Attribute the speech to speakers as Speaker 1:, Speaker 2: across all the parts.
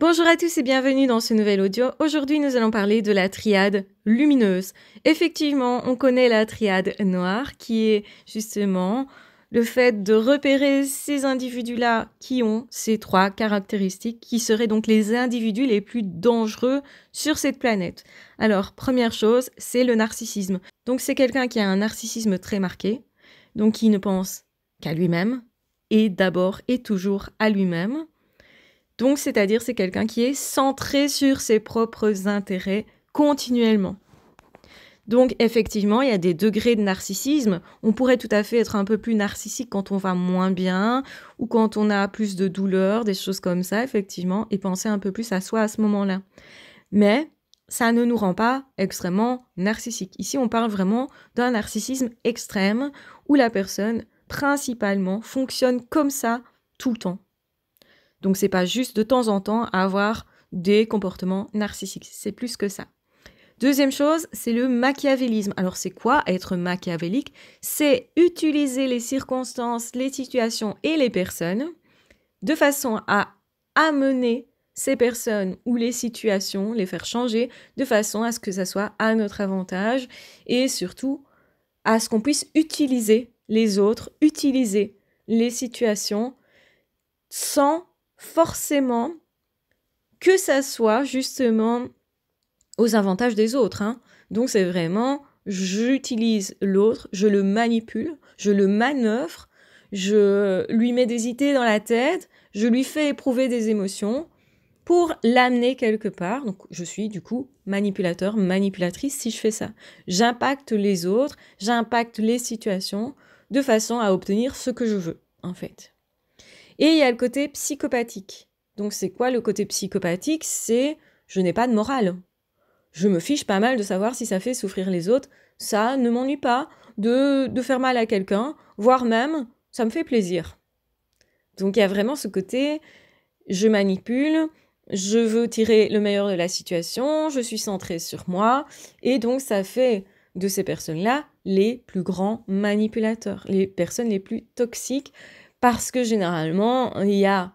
Speaker 1: Bonjour à tous et bienvenue dans ce nouvel audio. Aujourd'hui, nous allons parler de la triade lumineuse. Effectivement, on connaît la triade noire qui est justement le fait de repérer ces individus-là qui ont ces trois caractéristiques, qui seraient donc les individus les plus dangereux sur cette planète. Alors, première chose, c'est le narcissisme. Donc, c'est quelqu'un qui a un narcissisme très marqué, donc qui ne pense qu'à lui-même et d'abord et toujours à lui-même. Donc, c'est-à-dire, c'est quelqu'un qui est centré sur ses propres intérêts continuellement. Donc, effectivement, il y a des degrés de narcissisme. On pourrait tout à fait être un peu plus narcissique quand on va moins bien ou quand on a plus de douleurs, des choses comme ça, effectivement, et penser un peu plus à soi à ce moment-là. Mais ça ne nous rend pas extrêmement narcissique. Ici, on parle vraiment d'un narcissisme extrême où la personne, principalement, fonctionne comme ça tout le temps. Donc c'est pas juste de temps en temps avoir des comportements narcissiques, c'est plus que ça. Deuxième chose, c'est le machiavélisme. Alors c'est quoi être machiavélique C'est utiliser les circonstances, les situations et les personnes de façon à amener ces personnes ou les situations, les faire changer de façon à ce que ça soit à notre avantage et surtout à ce qu'on puisse utiliser les autres, utiliser les situations sans forcément que ça soit justement aux avantages des autres. Hein. Donc c'est vraiment, j'utilise l'autre, je le manipule, je le manœuvre, je lui mets des idées dans la tête, je lui fais éprouver des émotions pour l'amener quelque part. Donc je suis du coup manipulateur, manipulatrice si je fais ça. J'impacte les autres, j'impacte les situations de façon à obtenir ce que je veux en fait. Et il y a le côté psychopathique. Donc c'est quoi le côté psychopathique C'est je n'ai pas de morale. Je me fiche pas mal de savoir si ça fait souffrir les autres. Ça ne m'ennuie pas de, de faire mal à quelqu'un, voire même ça me fait plaisir. Donc il y a vraiment ce côté je manipule, je veux tirer le meilleur de la situation, je suis centrée sur moi, et donc ça fait de ces personnes-là les plus grands manipulateurs, les personnes les plus toxiques, parce que généralement, il y a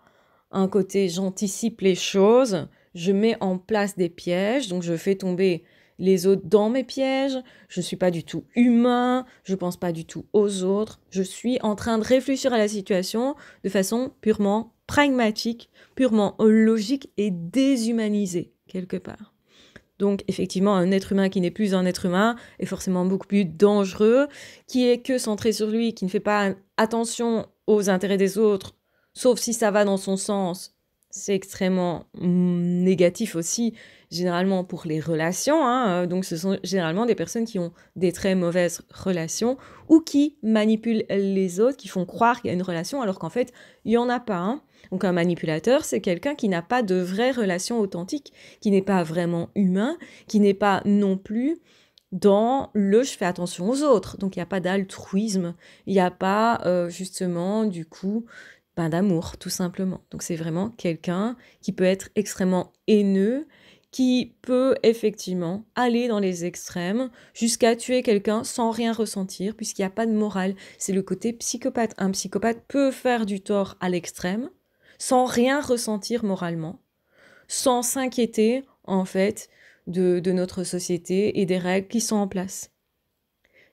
Speaker 1: un côté j'anticipe les choses, je mets en place des pièges, donc je fais tomber les autres dans mes pièges, je ne suis pas du tout humain, je ne pense pas du tout aux autres, je suis en train de réfléchir à la situation de façon purement pragmatique, purement logique et déshumanisée quelque part. Donc effectivement, un être humain qui n'est plus un être humain est forcément beaucoup plus dangereux, qui est que centré sur lui, qui ne fait pas attention aux intérêts des autres, sauf si ça va dans son sens c'est extrêmement mm, négatif aussi, généralement pour les relations. Hein, euh, donc, ce sont généralement des personnes qui ont des très mauvaises relations ou qui manipulent les autres, qui font croire qu'il y a une relation alors qu'en fait, il n'y en a pas. Hein. Donc, un manipulateur, c'est quelqu'un qui n'a pas de vraie relation authentique, qui n'est pas vraiment humain, qui n'est pas non plus dans le je fais attention aux autres. Donc il n'y a pas d'altruisme, il n'y a pas euh, justement du coup d'amour, tout simplement. Donc c'est vraiment quelqu'un qui peut être extrêmement haineux, qui peut effectivement aller dans les extrêmes jusqu'à tuer quelqu'un sans rien ressentir, puisqu'il n'y a pas de morale. C'est le côté psychopathe. Un psychopathe peut faire du tort à l'extrême sans rien ressentir moralement, sans s'inquiéter en fait de notre société et des règles qui sont en place.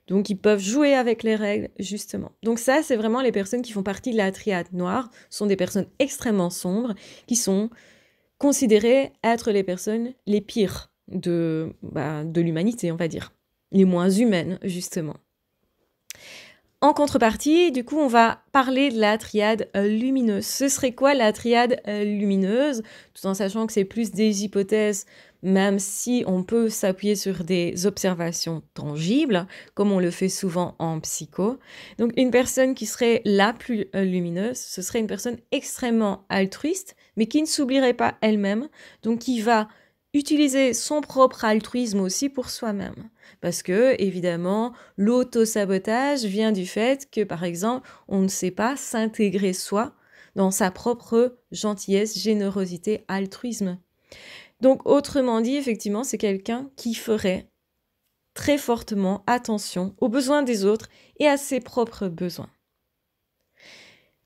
Speaker 1: Donc ils peuvent jouer avec les règles, justement. Donc ça, c'est vraiment les personnes qui font partie de la triade noire, Ce sont des personnes extrêmement sombres, qui sont considérées être les personnes les pires de, bah, de l'humanité, on va dire. Les moins humaines, justement. En contrepartie, du coup, on va parler de la triade euh, lumineuse. Ce serait quoi la triade euh, lumineuse Tout en sachant que c'est plus des hypothèses même si on peut s'appuyer sur des observations tangibles, comme on le fait souvent en psycho. Donc une personne qui serait la plus euh, lumineuse, ce serait une personne extrêmement altruiste, mais qui ne s'oublierait pas elle-même, donc qui va utiliser son propre altruisme aussi pour soi-même. Parce que, évidemment, l'auto-sabotage vient du fait que, par exemple, on ne sait pas s'intégrer soi dans sa propre gentillesse, générosité, altruisme. Donc autrement dit, effectivement, c'est quelqu'un qui ferait très fortement attention aux besoins des autres et à ses propres besoins.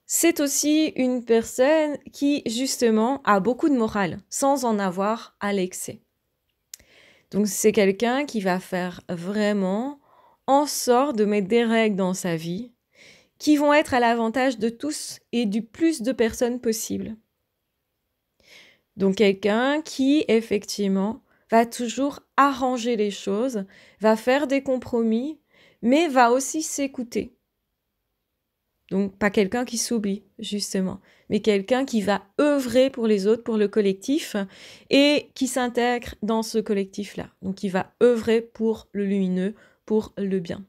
Speaker 1: C'est aussi une personne qui, justement, a beaucoup de morale, sans en avoir à l'excès. Donc c'est quelqu'un qui va faire vraiment en sorte de mettre des règles dans sa vie qui vont être à l'avantage de tous et du plus de personnes possible. Donc quelqu'un qui, effectivement, va toujours arranger les choses, va faire des compromis, mais va aussi s'écouter. Donc pas quelqu'un qui s'oublie, justement, mais quelqu'un qui va œuvrer pour les autres, pour le collectif, et qui s'intègre dans ce collectif-là. Donc qui va œuvrer pour le lumineux, pour le bien.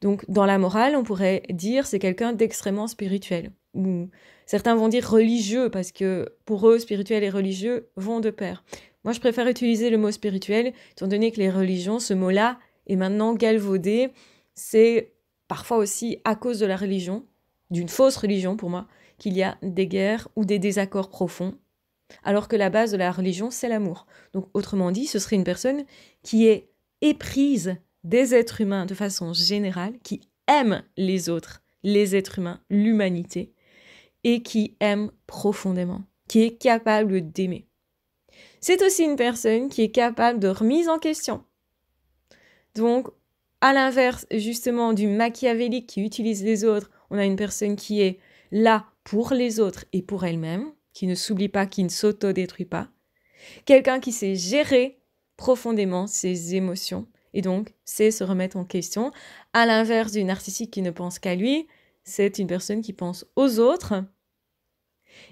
Speaker 1: Donc dans la morale, on pourrait dire c'est quelqu'un d'extrêmement spirituel ou certains vont dire religieux, parce que pour eux, spirituel et religieux vont de pair. Moi, je préfère utiliser le mot spirituel, étant donné que les religions, ce mot-là, est maintenant galvaudé. C'est parfois aussi à cause de la religion, d'une fausse religion pour moi, qu'il y a des guerres ou des désaccords profonds, alors que la base de la religion, c'est l'amour. Donc, autrement dit, ce serait une personne qui est éprise des êtres humains de façon générale, qui aime les autres, les êtres humains, l'humanité, et qui aime profondément, qui est capable d'aimer. C'est aussi une personne qui est capable de remise en question. Donc, à l'inverse justement du machiavélique qui utilise les autres, on a une personne qui est là pour les autres et pour elle-même, qui ne s'oublie pas, qui ne s'auto-détruit pas. Quelqu'un qui sait gérer profondément ses émotions et donc sait se remettre en question, à l'inverse du narcissique qui ne pense qu'à lui, c'est une personne qui pense aux autres.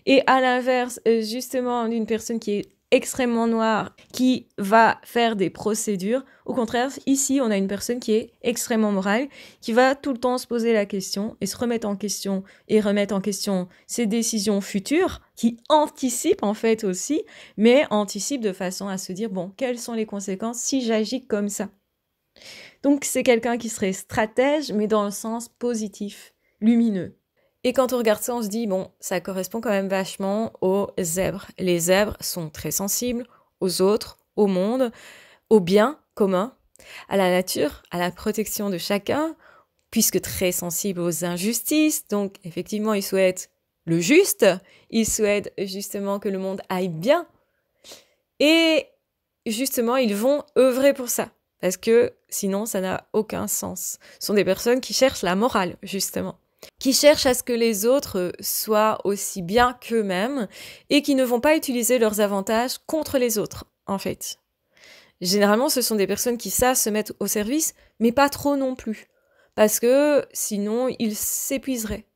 Speaker 1: Et à l'inverse, euh, justement, d'une personne qui est extrêmement noire, qui va faire des procédures, au contraire, ici, on a une personne qui est extrêmement morale, qui va tout le temps se poser la question et se remettre en question et remettre en question ses décisions futures, qui anticipe en fait aussi, mais anticipe de façon à se dire, bon, quelles sont les conséquences si j'agis comme ça donc c'est quelqu'un qui serait stratège, mais dans le sens positif lumineux. Et quand on regarde ça, on se dit, bon, ça correspond quand même vachement aux zèbres. Les zèbres sont très sensibles aux autres, au monde, au bien commun à la nature, à la protection de chacun, puisque très sensibles aux injustices. Donc, effectivement, ils souhaitent le juste, ils souhaitent justement que le monde aille bien. Et justement, ils vont œuvrer pour ça. Parce que sinon, ça n'a aucun sens. Ce sont des personnes qui cherchent la morale, justement qui cherchent à ce que les autres soient aussi bien qu'eux-mêmes et qui ne vont pas utiliser leurs avantages contre les autres, en fait. Généralement, ce sont des personnes qui savent se mettre au service, mais pas trop non plus, parce que sinon, ils s'épuiseraient.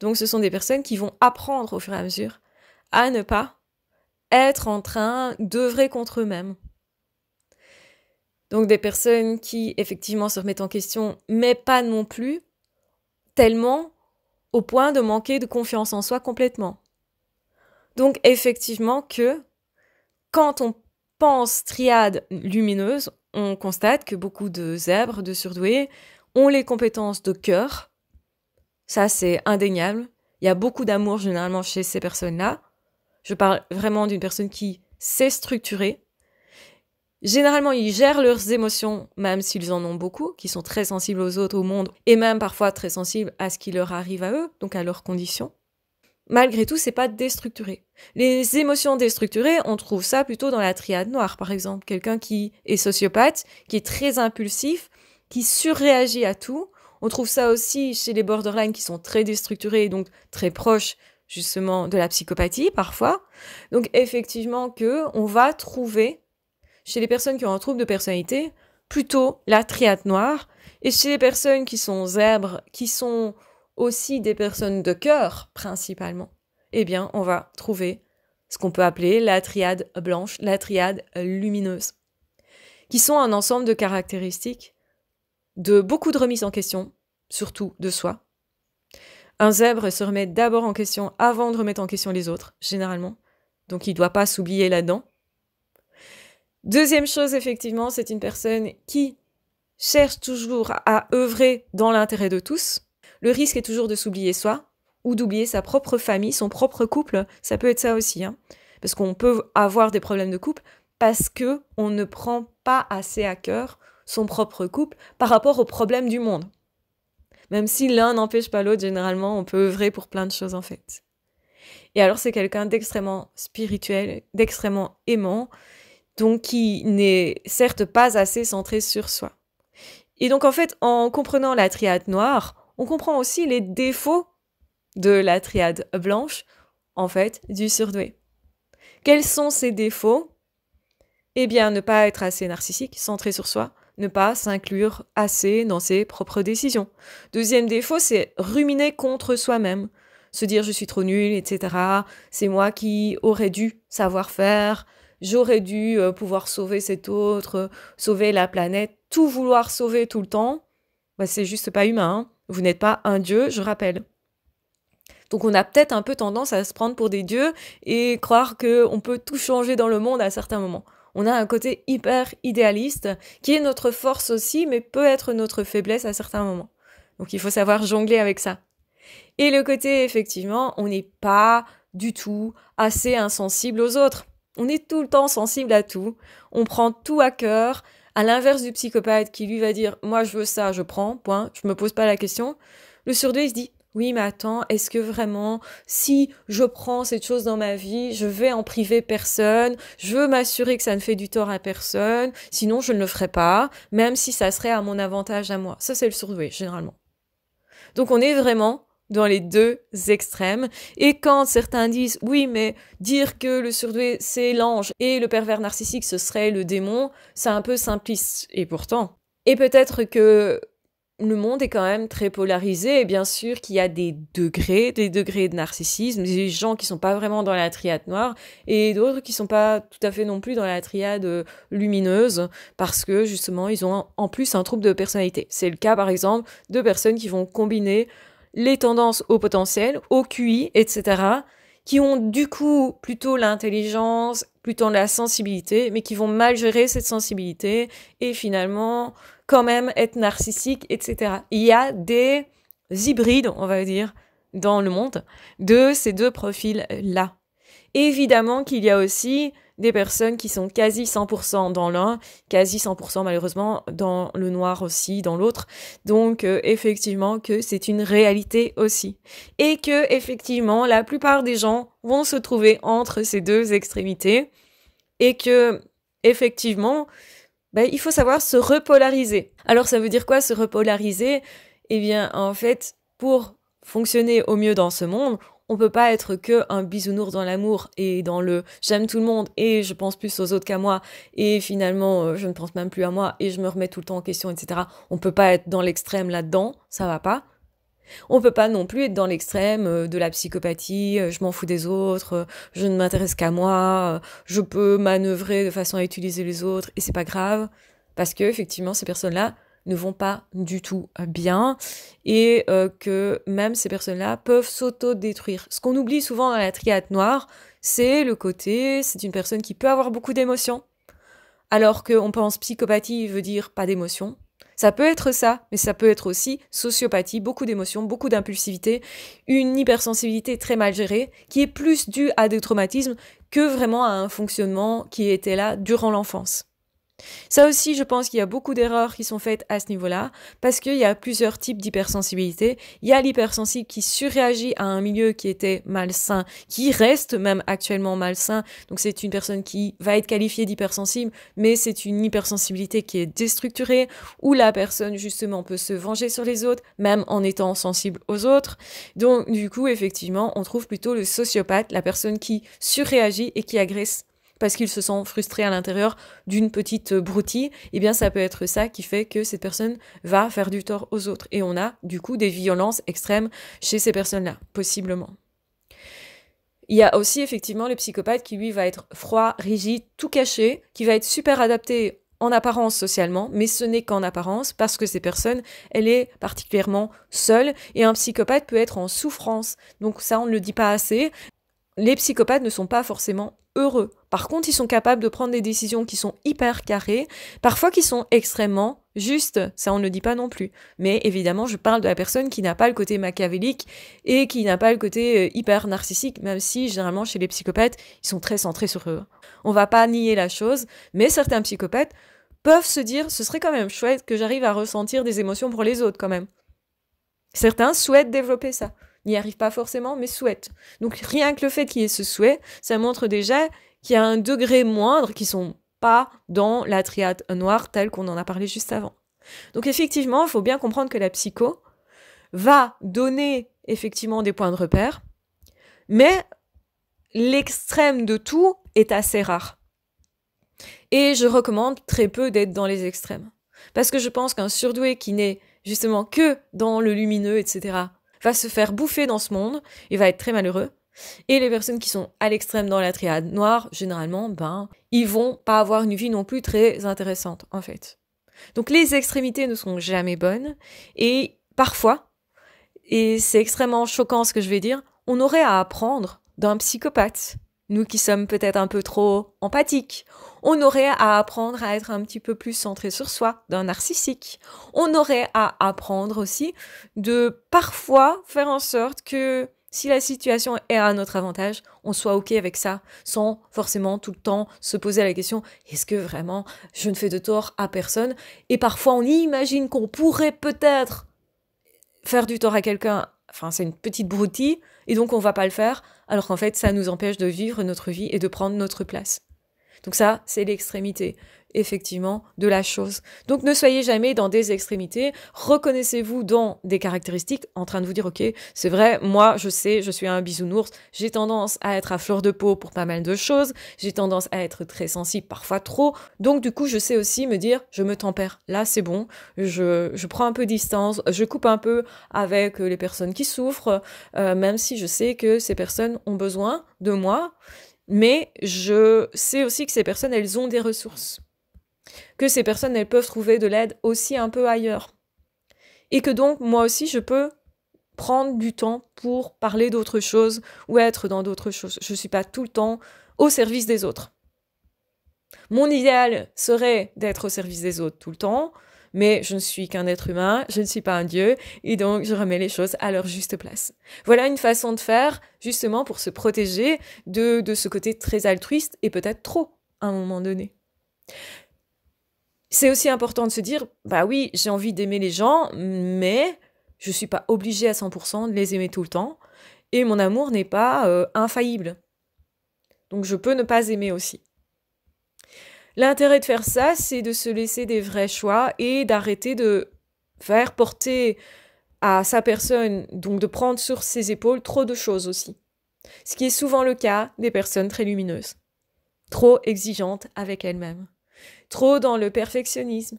Speaker 1: Donc, ce sont des personnes qui vont apprendre au fur et à mesure à ne pas être en train d'œuvrer contre eux-mêmes. Donc des personnes qui effectivement se remettent en question, mais pas non plus tellement au point de manquer de confiance en soi complètement. Donc effectivement que quand on pense triade lumineuse, on constate que beaucoup de zèbres, de surdoués, ont les compétences de cœur. Ça, c'est indéniable. Il y a beaucoup d'amour généralement chez ces personnes-là. Je parle vraiment d'une personne qui sait structurer, Généralement, ils gèrent leurs émotions, même s'ils en ont beaucoup, qui sont très sensibles aux autres, au monde, et même parfois très sensibles à ce qui leur arrive à eux, donc à leurs conditions. Malgré tout, c'est pas déstructuré. Les émotions déstructurées, on trouve ça plutôt dans la triade noire, par exemple. Quelqu'un qui est sociopathe, qui est très impulsif, qui surréagit à tout. On trouve ça aussi chez les borderline qui sont très déstructurés donc très proches justement de la psychopathie parfois. Donc effectivement que on va trouver chez les personnes qui ont un trouble de personnalité, plutôt la triade noire. Et chez les personnes qui sont zèbres, qui sont aussi des personnes de cœur principalement, eh bien, on va trouver ce qu'on peut appeler la triade blanche, la triade lumineuse, qui sont un ensemble de caractéristiques de beaucoup de remises en question, surtout de soi. Un zèbre se remet d'abord en question avant de remettre en question les autres, généralement, donc il ne doit pas s'oublier là-dedans. Deuxième chose, effectivement, c'est une personne qui cherche toujours à œuvrer dans l'intérêt de tous. Le risque est toujours de s'oublier soi ou d'oublier sa propre famille, son propre couple. Ça peut être ça aussi, hein. parce qu'on peut avoir des problèmes de couple parce que on ne prend pas assez à cœur son propre couple par rapport aux problèmes du monde. Même si l'un n'empêche pas l'autre, généralement, on peut œuvrer pour plein de choses en fait. Et alors, c'est quelqu'un d'extrêmement spirituel, d'extrêmement aimant, donc qui n'est certes pas assez centré sur soi. Et donc en fait, en comprenant la triade noire, on comprend aussi les défauts de la triade blanche, en fait, du surdoué. Quels sont ces défauts Eh bien, ne pas être assez narcissique, centré sur soi, ne pas s'inclure assez dans ses propres décisions. Deuxième défaut, c'est ruminer contre soi-même, se dire je suis trop nul, etc. C'est moi qui aurais dû savoir faire, j'aurais dû euh, pouvoir sauver cet autre, sauver la planète, tout vouloir sauver tout le temps, bah, c'est juste pas humain. Hein. Vous n'êtes pas un dieu, je rappelle. Donc on a peut-être un peu tendance à se prendre pour des dieux et croire qu'on peut tout changer dans le monde à certains moments. On a un côté hyper idéaliste qui est notre force aussi, mais peut être notre faiblesse à certains moments. Donc il faut savoir jongler avec ça. Et le côté, effectivement, on n'est pas du tout assez insensible aux autres. On est tout le temps sensible à tout, on prend tout à cœur, à l'inverse du psychopathe qui lui va dire moi je veux ça, je prends, point, je me pose pas la question. Le surdoué il se dit oui mais attends, est-ce que vraiment si je prends cette chose dans ma vie, je vais en priver personne, je veux m'assurer que ça ne fait du tort à personne, sinon je ne le ferai pas, même si ça serait à mon avantage à moi. Ça c'est le surdoué généralement. Donc on est vraiment dans les deux extrêmes. Et quand certains disent oui, mais dire que le surdoué c'est l'ange et le pervers narcissique ce serait le démon, c'est un peu simpliste. Et pourtant. Et peut-être que le monde est quand même très polarisé et bien sûr qu'il y a des degrés, des degrés de narcissisme, des gens qui sont pas vraiment dans la triade noire et d'autres qui sont pas tout à fait non plus dans la triade euh, lumineuse parce que justement ils ont en plus un trouble de personnalité. C'est le cas par exemple de personnes qui vont combiner les tendances au potentiel, au QI, etc., qui ont du coup plutôt l'intelligence, plutôt la sensibilité, mais qui vont mal gérer cette sensibilité et finalement quand même être narcissiques, etc. Il y a des hybrides, on va dire, dans le monde de ces deux profils-là. Évidemment qu'il y a aussi des personnes qui sont quasi 100% dans l'un, quasi 100% malheureusement dans le noir aussi, dans l'autre. Donc euh, effectivement que c'est une réalité aussi. Et que effectivement la plupart des gens vont se trouver entre ces deux extrémités. Et que effectivement, ben, il faut savoir se repolariser. Alors ça veut dire quoi se repolariser Eh bien en fait, pour fonctionner au mieux dans ce monde, on peut pas être que un bisounours dans l'amour et dans le j'aime tout le monde et je pense plus aux autres qu'à moi et finalement euh, je ne pense même plus à moi et je me remets tout le temps en question, etc. On peut pas être dans l'extrême là-dedans, ça va pas. On peut pas non plus être dans l'extrême euh, de la psychopathie, euh, je m'en fous des autres, je ne m'intéresse qu'à moi, je peux manœuvrer de façon à utiliser les autres et c'est pas grave parce que effectivement ces personnes-là ne vont pas du tout bien et euh, que même ces personnes-là peuvent s'auto-détruire. Ce qu'on oublie souvent à la triade noire, c'est le côté, c'est une personne qui peut avoir beaucoup d'émotions, alors qu'on pense psychopathie veut dire pas d'émotions ». Ça peut être ça, mais ça peut être aussi sociopathie, beaucoup d'émotions, beaucoup d'impulsivité, une hypersensibilité très mal gérée, qui est plus due à des traumatismes que vraiment à un fonctionnement qui était là durant l'enfance. Ça aussi, je pense qu'il y a beaucoup d'erreurs qui sont faites à ce niveau-là, parce qu'il y a plusieurs types d'hypersensibilité. Il y a l'hypersensible qui surréagit à un milieu qui était malsain, qui reste même actuellement malsain. Donc c'est une personne qui va être qualifiée d'hypersensible, mais c'est une hypersensibilité qui est déstructurée, où la personne justement peut se venger sur les autres, même en étant sensible aux autres. Donc du coup, effectivement, on trouve plutôt le sociopathe, la personne qui surréagit et qui agresse parce qu'il se sent frustré à l'intérieur d'une petite broutille, eh bien ça peut être ça qui fait que cette personne va faire du tort aux autres. Et on a du coup des violences extrêmes chez ces personnes-là, possiblement. Il y a aussi effectivement le psychopathe qui lui va être froid, rigide, tout caché, qui va être super adapté en apparence socialement, mais ce n'est qu'en apparence parce que ces personnes, elle est particulièrement seule et un psychopathe peut être en souffrance. Donc ça, on ne le dit pas assez. Les psychopathes ne sont pas forcément heureux. Par contre, ils sont capables de prendre des décisions qui sont hyper carrées, parfois qui sont extrêmement justes, ça on ne le dit pas non plus. Mais évidemment, je parle de la personne qui n'a pas le côté machiavélique et qui n'a pas le côté euh, hyper narcissique, même si généralement chez les psychopathes, ils sont très centrés sur eux. On va pas nier la chose, mais certains psychopathes peuvent se dire ce serait quand même chouette que j'arrive à ressentir des émotions pour les autres quand même. Certains souhaitent développer ça n'y arrive pas forcément, mais souhaite. Donc rien que le fait qu'il y ait ce souhait, ça montre déjà qu'il y a un degré moindre qui sont pas dans la triade noire telle qu'on en a parlé juste avant. Donc effectivement, il faut bien comprendre que la psycho va donner effectivement des points de repère, mais l'extrême de tout est assez rare. Et je recommande très peu d'être dans les extrêmes. Parce que je pense qu'un surdoué qui n'est justement que dans le lumineux, etc., va se faire bouffer dans ce monde et va être très malheureux. Et les personnes qui sont à l'extrême dans la triade noire, généralement, ben, ils vont pas avoir une vie non plus très intéressante, en fait. Donc les extrémités ne sont jamais bonnes, et parfois, et c'est extrêmement choquant ce que je vais dire, on aurait à apprendre d'un psychopathe. Nous qui sommes peut-être un peu trop empathiques, on aurait à apprendre à être un petit peu plus centré sur soi, d'un narcissique. On aurait à apprendre aussi de parfois faire en sorte que si la situation est à notre avantage, on soit OK avec ça, sans forcément tout le temps se poser la question est-ce que vraiment je ne fais de tort à personne Et parfois on imagine qu'on pourrait peut-être faire du tort à quelqu'un, enfin c'est une petite broutille, et donc on ne va pas le faire, alors qu'en fait ça nous empêche de vivre notre vie et de prendre notre place. Donc ça, c'est l'extrémité effectivement de la chose. Donc ne soyez jamais dans des extrémités, reconnaissez-vous dans des caractéristiques en train de vous dire OK, c'est vrai, moi je sais, je suis un bisounours, j'ai tendance à être à fleur de peau pour pas mal de choses, j'ai tendance à être très sensible parfois trop. Donc du coup, je sais aussi me dire je me tempère. Là, c'est bon, je, je prends un peu distance, je coupe un peu avec euh, les personnes qui souffrent euh, même si je sais que ces personnes ont besoin de moi mais je sais aussi que ces personnes, elles ont des ressources. Que ces personnes, elles peuvent trouver de l'aide aussi un peu ailleurs. Et que donc, moi aussi, je peux prendre du temps pour parler d'autres choses ou être dans d'autres choses. Je ne suis pas tout le temps au service des autres. Mon idéal serait d'être au service des autres tout le temps, mais je ne suis qu'un être humain, je ne suis pas un dieu, et donc je remets les choses à leur juste place. Voilà une façon de faire, justement, pour se protéger de, ce côté très altruiste, et peut-être trop, à un moment donné. C'est aussi important de se dire, bah oui, j'ai envie d'aimer les gens, mais je ne suis pas obligée à 100% de les aimer tout le temps, et mon amour n'est pas euh, infaillible. Donc je peux ne pas aimer aussi. L'intérêt de faire ça, c'est de se laisser des vrais choix et d'arrêter de faire porter à sa personne, donc de prendre sur ses épaules trop de choses aussi. Ce qui est souvent le cas des personnes très lumineuses. Trop exigeantes avec elles-mêmes. Trop dans le perfectionnisme.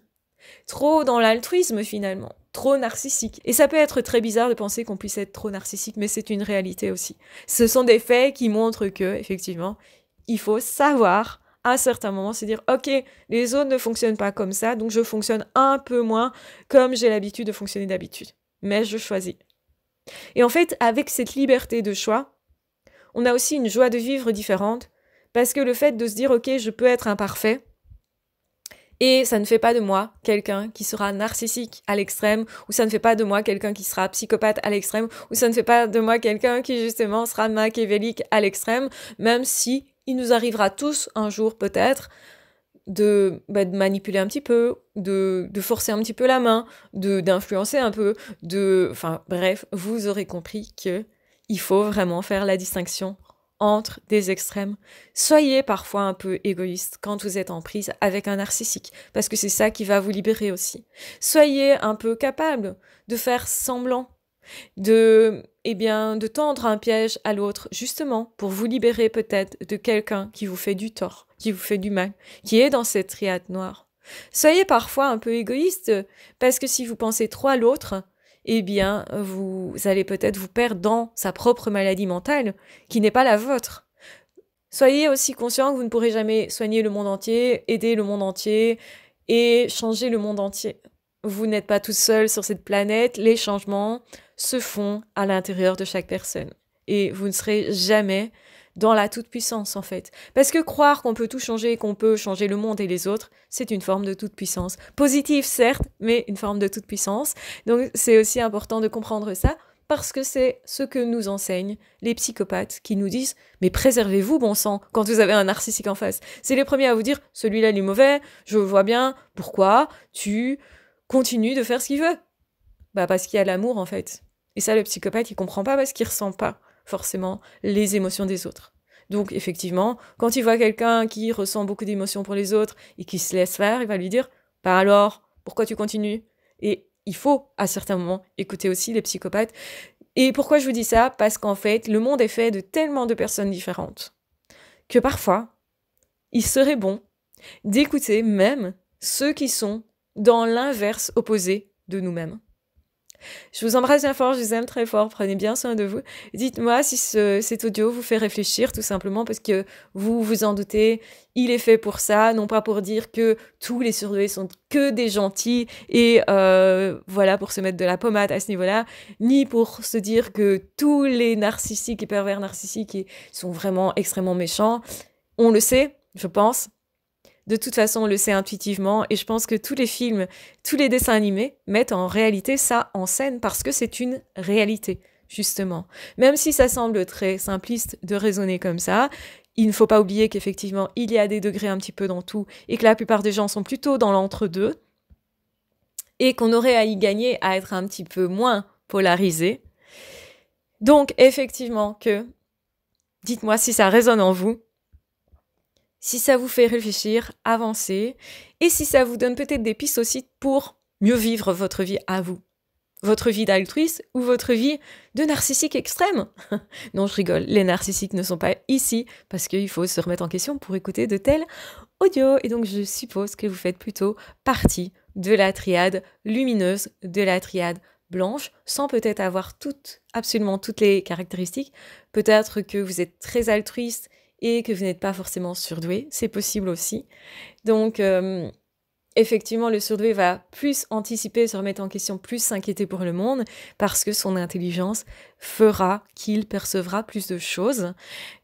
Speaker 1: Trop dans l'altruisme finalement. Trop narcissique. Et ça peut être très bizarre de penser qu'on puisse être trop narcissique, mais c'est une réalité aussi. Ce sont des faits qui montrent que, effectivement, il faut savoir à certain moment, c'est dire, OK, les autres ne fonctionnent pas comme ça, donc je fonctionne un peu moins comme j'ai l'habitude de fonctionner d'habitude. Mais je choisis. Et en fait, avec cette liberté de choix, on a aussi une joie de vivre différente, parce que le fait de se dire, OK, je peux être imparfait, et ça ne fait pas de moi quelqu'un qui sera narcissique à l'extrême, ou ça ne fait pas de moi quelqu'un qui sera psychopathe à l'extrême, ou ça ne fait pas de moi quelqu'un qui justement sera machiavélique à l'extrême, même si il nous arrivera tous un jour peut-être de, bah, manipuler un petit peu, de, forcer un petit peu la main, d'influencer un peu, de, enfin bref, vous aurez compris que il faut vraiment faire la distinction entre des extrêmes. Soyez parfois un peu égoïste quand vous êtes en prise avec un narcissique, parce que c'est ça qui va vous libérer aussi. Soyez un peu capable de faire semblant, de eh bien, de tendre un piège à l'autre, justement, pour vous libérer peut-être de quelqu'un qui vous fait du tort, qui vous fait du mal, qui est dans cette triade noire. Soyez parfois un peu égoïste, parce que si vous pensez trop à l'autre, eh bien, vous allez peut-être vous perdre dans sa propre maladie mentale, qui n'est pas la vôtre. Soyez aussi conscient que vous ne pourrez jamais soigner le monde entier, aider le monde entier et changer le monde entier. Vous n'êtes pas tout seul sur cette planète, les changements se font à l'intérieur de chaque personne. Et vous ne serez jamais dans la toute-puissance, en fait. Parce que croire qu'on peut tout changer qu'on peut changer le monde et les autres, c'est une forme de toute-puissance. Positive, certes, mais une forme de toute-puissance. Donc c'est aussi important de comprendre ça parce que c'est ce que nous enseignent les psychopathes qui nous disent mais préservez-vous bon sang quand vous avez un narcissique en face. C'est les premiers à vous dire celui-là il est mauvais, je vois bien pourquoi tu continues de faire ce qu'il veut. Bah parce qu'il y a l'amour en fait. Et ça, le psychopathe, il comprend pas parce qu'il ressent pas forcément les émotions des autres. Donc, effectivement, quand il voit quelqu'un qui ressent beaucoup d'émotions pour les autres et qui se laisse faire, il va lui dire Bah alors, pourquoi tu continues Et il faut, à certains moments, écouter aussi les psychopathes. Et pourquoi je vous dis ça Parce qu'en fait, le monde est fait de tellement de personnes différentes que parfois, il serait bon d'écouter même ceux qui sont dans l'inverse opposé de nous-mêmes. Je vous embrasse bien fort, je vous aime très fort, prenez bien soin de vous. Dites-moi si ce, cet audio vous fait réfléchir tout simplement parce que vous vous en doutez, il est fait pour ça, non pas pour dire que tous les surdoués sont que des gentils et euh, voilà pour se mettre de la pommade à ce niveau-là, ni pour se dire que tous les narcissiques et pervers narcissiques sont vraiment extrêmement méchants. On le sait, je pense, de toute façon, on le sait intuitivement et je pense que tous les films, tous les dessins animés mettent en réalité ça en scène parce que c'est une réalité, justement. Même si ça semble très simpliste de raisonner comme ça, il ne faut pas oublier qu'effectivement, il y a des degrés un petit peu dans tout et que la plupart des gens sont plutôt dans l'entre-deux et qu'on aurait à y gagner à être un petit peu moins polarisé. Donc, effectivement, que dites-moi si ça résonne en vous si ça vous fait réfléchir, avancer, et si ça vous donne peut-être des pistes aussi pour mieux vivre votre vie à vous. Votre vie d'altruiste ou votre vie de narcissique extrême. non, je rigole, les narcissiques ne sont pas ici parce qu'il faut se remettre en question pour écouter de tels audios. Et donc, je suppose que vous faites plutôt partie de la triade lumineuse, de la triade blanche, sans peut-être avoir toutes, absolument toutes les caractéristiques. Peut-être que vous êtes très altruiste et que vous n'êtes pas forcément surdoué. C'est possible aussi. Donc, euh, effectivement, le surdoué va plus anticiper, se remettre en question, plus s'inquiéter pour le monde, parce que son intelligence fera qu'il percevra plus de choses.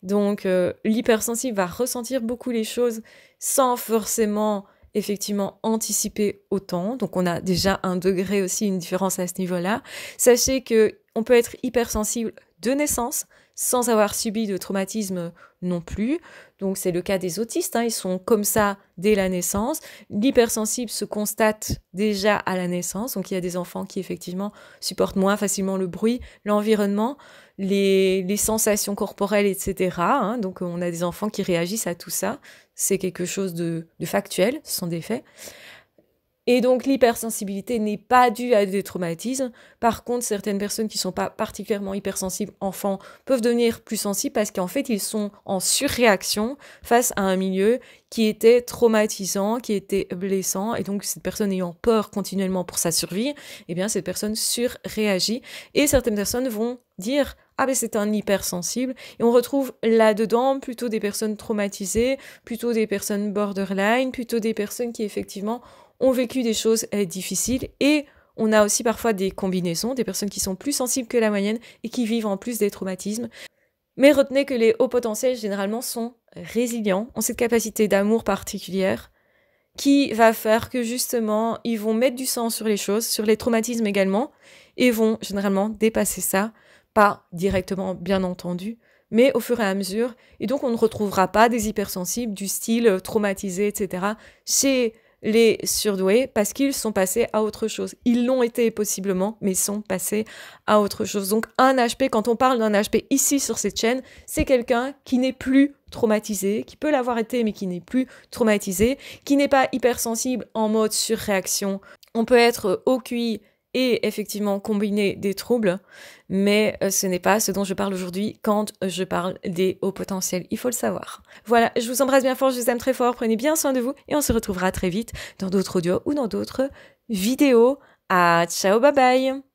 Speaker 1: Donc, euh, l'hypersensible va ressentir beaucoup les choses sans forcément effectivement anticiper autant. Donc on a déjà un degré aussi, une différence à ce niveau-là. Sachez que on peut être hypersensible de naissance, sans avoir subi de traumatisme non plus. Donc c'est le cas des autistes, hein. ils sont comme ça dès la naissance. L'hypersensible se constate déjà à la naissance, donc il y a des enfants qui effectivement supportent moins facilement le bruit, l'environnement, les, sensations corporelles, etc. Hein. donc on a des enfants qui réagissent à tout ça, c'est quelque chose de, de factuel, ce sont des faits. Et donc l'hypersensibilité n'est pas due à des traumatismes. Par contre, certaines personnes qui ne sont pas particulièrement hypersensibles enfants peuvent devenir plus sensibles parce qu'en fait, ils sont en surréaction face à un milieu qui était traumatisant, qui était blessant. Et donc cette personne ayant peur continuellement pour sa survie, eh bien cette personne surréagit. Et certaines personnes vont dire ah ben c'est un hypersensible et on retrouve là-dedans plutôt des personnes traumatisées, plutôt des personnes borderline, plutôt des personnes qui effectivement ont vécu des choses euh, difficiles et on a aussi parfois des combinaisons, des personnes qui sont plus sensibles que la moyenne et qui vivent en plus des traumatismes. Mais retenez que les hauts potentiels généralement sont résilients, ont cette capacité d'amour particulière qui va faire que justement ils vont mettre du sang sur les choses, sur les traumatismes également, et vont généralement dépasser ça, pas directement bien entendu, mais au fur et à mesure. Et donc on ne retrouvera pas des hypersensibles du style traumatisé, etc. chez les surdoués parce qu'ils sont passés à autre chose. Ils l'ont été possiblement, mais sont passés à autre chose. Donc un HP, quand on parle d'un HP ici sur cette chaîne, c'est quelqu'un qui n'est plus traumatisé, qui peut l'avoir été mais qui n'est plus traumatisé, qui n'est pas hypersensible en mode surréaction. On peut être au QI et effectivement combiner des troubles, mais euh, ce n'est pas ce dont je parle aujourd'hui quand je parle des hauts potentiels, il faut le savoir. Voilà, je vous embrasse bien fort, je vous aime très fort, prenez bien soin de vous et on se retrouvera très vite dans d'autres audios ou dans d'autres vidéos. À ah, ciao, bye bye